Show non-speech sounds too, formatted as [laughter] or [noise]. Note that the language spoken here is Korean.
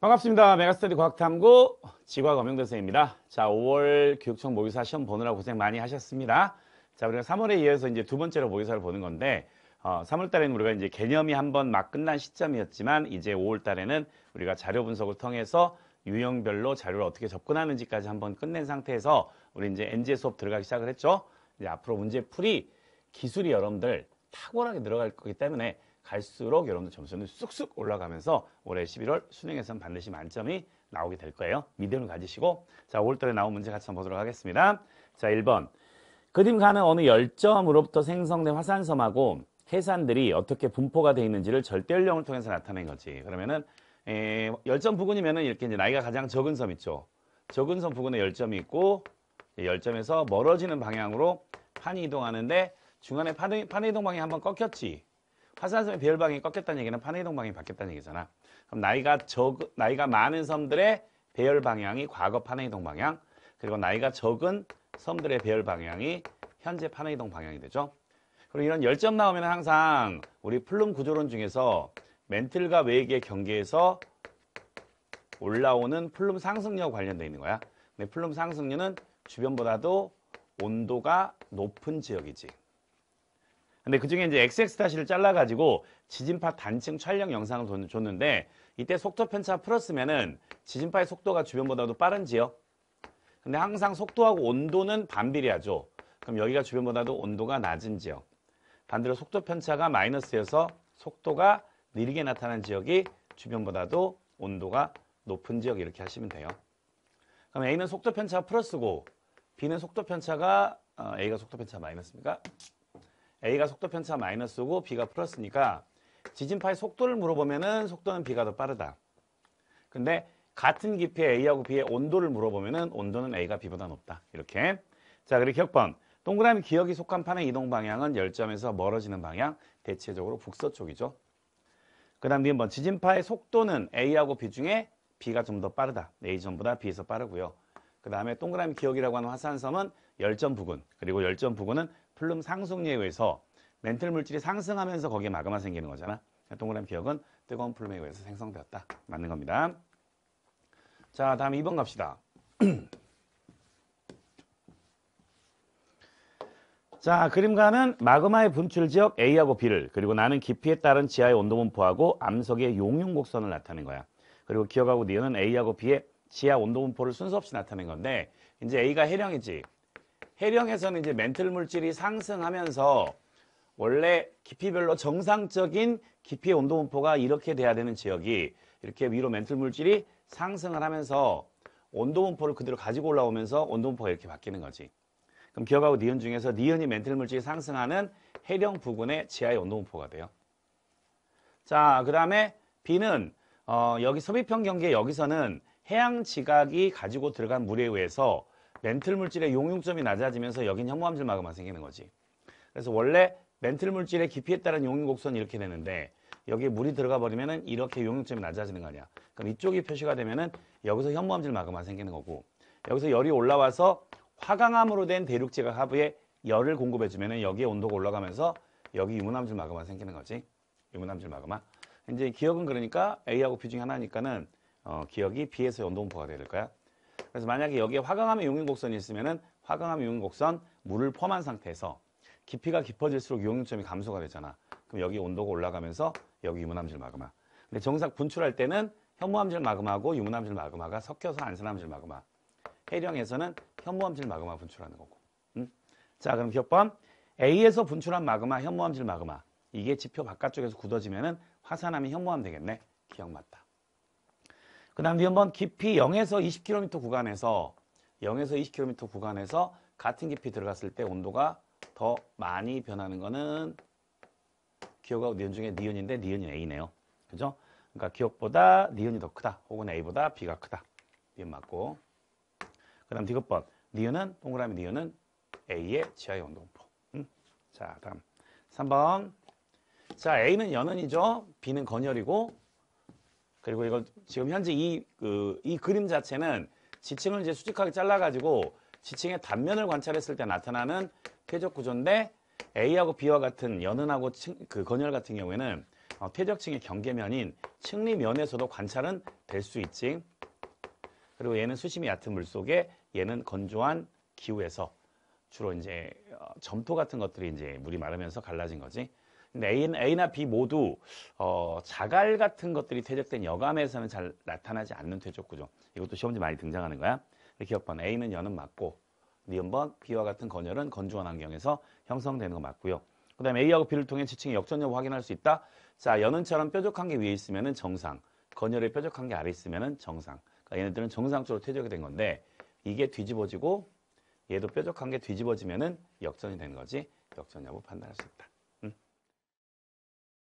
반갑습니다. 메가스터디 과학탐구 지과학 엄영대 선생입니다. 자, 5월 교육청 모의사 시험 보느라 고생 많이 하셨습니다. 자, 우리가 3월에 이어서 이제 두 번째로 모의사를 보는 건데, 어, 3월 달에는 우리가 이제 개념이 한 번 막 끝난 시점이었지만, 이제 5월 달에는 우리가 자료 분석을 통해서 유형별로 자료를 어떻게 접근하는지까지 한번 끝낸 상태에서 우리 이제 NG 수업 들어가기 시작을 했죠. 이제 앞으로 문제 풀이 기술이 여러분들 탁월하게 들어갈 거기 때문에 갈수록 여러분들 점수는 쑥쑥 올라가면서 올해 11월 수능에서는 반드시 만점이 나오게 될 거예요. 믿음을 가지시고 자 5월달에 나온 문제 같이 한번 보도록 하겠습니다. 자 1번 그림 가는 어느 열점으로부터 생성된 화산섬하고 해산들이 어떻게 분포가 되어 있는지를 절대연령을 통해서 나타낸 거지. 그러면은 에, 열점 부근이면은 이렇게 이제 나이가 가장 적은 섬 있죠. 적은 섬 부근에 열점이 있고 열점에서 멀어지는 방향으로 판이 이동하는데 중간에 판이, 판이 이동 방향이 한번 꺾였지. 파산섬의 배열방이 향 꺾였다는 얘기는 판의 동방향이 바뀌었다는 얘기잖아. 그럼 나이가 적 나이가 많은 섬들의 배열 방향이 과거 판의 동 방향, 그리고 나이가 적은 섬들의 배열 방향이 현재 판의 동 방향이 되죠. 그리고 이런 열점 나오면 항상 우리 플룸 구조론 중에서 멘틀과 외계의 경계에서 올라오는 플룸 상승류와 관련되어 있는 거야. 근데 플룸 상승류는 주변보다도 온도가 높은 지역이지. 근데 그중에 이제 XX 다시를 잘라가지고 지진파 단층 촬영 영상을 줬는데 이때 속도 편차 풀었으면은 지진파의 속도가 주변보다도 빠른지요. 근데 항상 속도하고 온도는 반비례하죠. 그럼 여기가 주변보다도 온도가 낮은 지역. 반대로 속도 편차가 마이너스여서 속도가 느리게 나타난 지역이 주변보다도 온도가 높은 지역 이렇게 하시면 돼요. 그럼 A는 속도 편차 플러스고 B는 속도 편차가 어, A가 속도 편차 마이너스입니까? A가 속도 편차 마이너스고 B가 플러스니까 지진파의 속도를 물어보면은 속도는 B가 더 빠르다. 근데 같은 깊이의 A하고 B의 온도를 물어보면은 온도는 A가 B보다 높다. 이렇게. 자, 그리고 기번 동그라미 기억이 속한 판의 이동 방향은 열점에서 멀어지는 방향, 대체적으로 북서쪽이죠. 그 다음 뒤에 번 뭐 지진파의 속도는 A하고 B 중에 B가 좀 더 빠르다. A 전보다 B에서 빠르고요. 그 다음에 동그라미 기억이라고 하는 화산섬은 열점 부근, 그리고 열점 부근은 플룸 상승에 의해서 멘틀 물질이 상승하면서 거기에 마그마 생기는 거잖아. 동그란 기억은 뜨거운 플룸에 의해서 생성되었다. 맞는 겁니다. 자, 다음 2번 갑시다. [clears throat] 자, 그림가는 마그마의 분출 지역 A하고 B를 그리고 나는 깊이에 따른 지하의 온도 분포하고 암석의 용융 곡선을 나타낸 거야. 그리고 기억하고 니어는 A하고 B의 지하 온도 분포를 순서 없이 나타낸 건데 이제 A가 해령이지 해령에서는 이제 멘틀 물질이 상승하면서 원래 깊이별로 정상적인 깊이의 온도 분포가 이렇게 돼야 되는 지역이 이렇게 위로 멘틀 물질이 상승을 하면서 온도 분포를 그대로 가지고 올라오면서 온도 분포가 이렇게 바뀌는 거지. 그럼 기억하고 니은 중에서 니은이 멘틀 물질이 상승하는 해령 부근의 지하의 온도 분포가 돼요. 자, 그 다음에 비는 어, 여기 서비평 경계 여기서는 해양 지각이 가지고 들어간 물에 의해서 멘틀 물질의 용융점이 낮아지면서 여긴 현무함질 마그마 생기는 거지. 그래서 원래 멘틀 물질의 깊이에 따른 용융 곡선이 렇게 되는데 여기에 물이 들어가 버리면은 이렇게 용융점이 낮아지는 거 아니야. 그럼 이쪽이 표시가 되면은 여기서 현무암질 마그마 생기는 거고 여기서 열이 올라와서 화강암으로 된 대륙제가 하부에 열을 공급해 주면은 여기에 온도가 올라가면서 여기 유문암질 마그마 생기는 거지. 유문암질 마그마. 이제 기억은 그러니까 A하고 B 중에 하나니까는 어, 기억이 B에서 연동포가 될 거야. 그래서 만약에 여기에 화강암의 용융곡선이 있으면은 화강암 용융곡선 물을 포함한 상태에서 깊이가 깊어질수록 용융점이 감소가 되잖아. 그럼 여기 온도가 올라가면서 여기 유문암질 마그마. 근데 정상 분출할 때는 현무암질 마그마하고 유문암질 마그마가 섞여서 안산암질 마그마. 해령에서는 현무암질 마그마 분출하는 거고. 음? 자, 그럼 기억법. A에서 분출한 마그마, 현무암질 마그마. 이게 지표 바깥쪽에서 굳어지면은 화산암이 현무암 되겠네. 기억 맞다. 그 다음 니은번 깊이 0에서 20km 구간에서 0에서 20km 구간에서 같은 깊이 들어갔을 때 온도가 더 많이 변하는 거는 기억하고 니은 중에 니은인데 니은이 A네요. 그죠? 그러니까 기억보다 니은이 더 크다. 혹은 A보다 B가 크다. 니은 맞고. 그 다음 디귿번 니은은 동그라미 니은은 A의 지하의 온도분 음? 자 다음 3번 자 A는 연은이죠. B는 건열이고 그리고 이걸 지금 현재 이, 그, 이 그림 자체는 지층을 이제 수직하게 잘라가지고 지층의 단면을 관찰했을 때 나타나는 퇴적 구조인데 A하고 B와 같은 연은하고 층, 그 건열 같은 경우에는 어, 퇴적층의 경계면인 층리면에서도 관찰은 될 수 있지. 그리고 얘는 수심이 얕은 물 속에 얘는 건조한 기후에서 주로 이제 어, 점토 같은 것들이 이제 물이 마르면서 갈라진 거지. 네, A나 B 모두 어, 자갈 같은 것들이 퇴적된 여감에서는 잘 나타나지 않는 퇴적 구조. 이것도 시험지 많이 등장하는 거야. 이렇게 기억 번 A는 여는 맞고 니은 네, 번 뭐? B와 같은 건열은 건조한 환경에서 형성되는 거 맞고요. 그 다음에 A하고 B를 통해 지층의 역전 력을 확인할 수 있다. 자, 연은처럼 뾰족한 게 위에 있으면 은 정상, 건열이 뾰족한 게 아래 있으면 은 정상. 그러니까 얘네들은 정상적으로 퇴적이 된 건데 이게 뒤집어지고 얘도 뾰족한 게 뒤집어지면 은 역전이 되는 거지 역전 력을 판단할 수 있다.